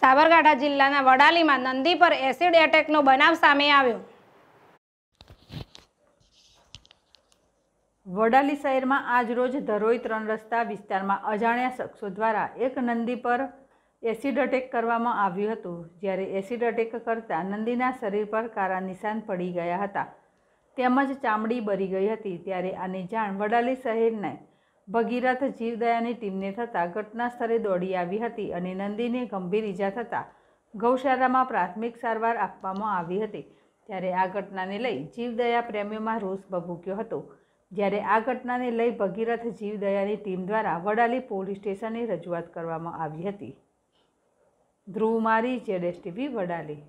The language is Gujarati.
સાબરકાંઠા જિલ્લાના વડાલીમાં નંદી પર એસિડ એટેકનો બનાવ સામે આવ્યો વડાલી શહેરમાં આજરોજ ધરોઈ ત્રણ રસ્તા વિસ્તારમાં અજાણ્યા શખ્સો દ્વારા એક નંદી પર એસિડ અટેક કરવામાં આવ્યું હતું જ્યારે એસિડ અટેક કરતા નંદીના શરીર પર કારા નિશાન પડી ગયા હતા તેમજ ચામડી બરી ગઈ હતી ત્યારે આની જાણ વડાલી શહેરને ભગીરથ જીવદયાની ટીમને થતાં ઘટના સ્થળે દોડી આવી હતી અને નંદીને ગંભીર ઈજા થતાં ગૌશાળામાં પ્રાથમિક સારવાર આપવામાં આવી હતી ત્યારે આ ઘટનાને લઈ જીવદયા પ્રેમીઓમાં રોષ ભભૂક્યો હતો જ્યારે આ ઘટનાને લઈ ભગીરથ જીવદયાની ટીમ દ્વારા વડાલી પોલીસ સ્ટેશને રજૂઆત કરવામાં આવી હતી ધ્રુવ મારી જેડેસ ટીવી વડાલી